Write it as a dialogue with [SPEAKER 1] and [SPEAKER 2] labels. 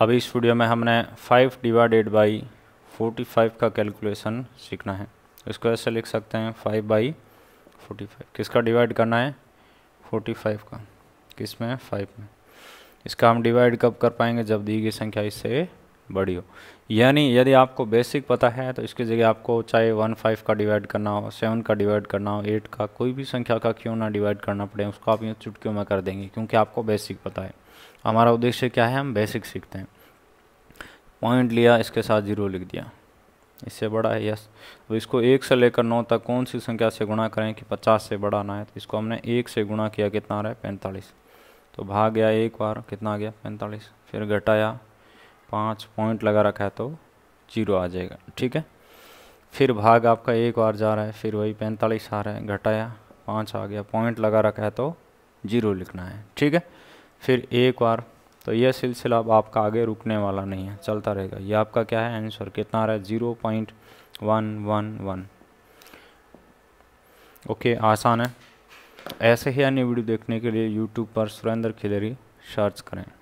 [SPEAKER 1] अब इस वीडियो में हमने 5 डिवाइडेड बाई 45 का कैलकुलेशन सीखना है इसको ऐसे लिख सकते हैं 5 बाई 45 किसका डिवाइड करना है 45 का किस में 5 में इसका हम डिवाइड कब कर पाएंगे जब दी गई संख्या इससे बड़ी हो यानी यदि आपको बेसिक पता है तो इसकी जगह आपको चाहे वन फाइव का डिवाइड करना हो सेवन का डिवाइड करना हो एट का कोई भी संख्या का क्यों ना डिवाइड करना पड़े उसको आप यूँ चुटकियों में कर देंगे क्योंकि आपको बेसिक पता है हमारा उद्देश्य क्या है हम बेसिक सीखते हैं पॉइंट लिया इसके साथ जीरो लिख दिया इससे बड़ा है यस अब इसको एक से लेकर नौ तक कौन सी संख्या से गुणा करें कि पचास से बड़ा ना है तो इसको हमने एक से गुणा किया कितना आ रहा है पैंतालीस तो भाग गया एक बार कितना आ गया पैंतालीस फिर घटाया पाँच पॉइंट लगा रखा है तो जीरो आ जाएगा ठीक है फिर भाग आपका एक बार जा रहा है फिर वही पैंतालीस आ रहा है घटाया पाँच आ गया पॉइंट लगा रखा है तो जीरो लिखना है ठीक है फिर एक बार तो यह सिलसिला अब आपका आगे रुकने वाला नहीं है चलता रहेगा यह आपका क्या है आंसर कितना आ रहा है zero point one one one okay आसान है ऐसे ही अन्य वीडियो देखने के लिए यूट्यूब पर सुरेंद्र खिलेरी सर्च करें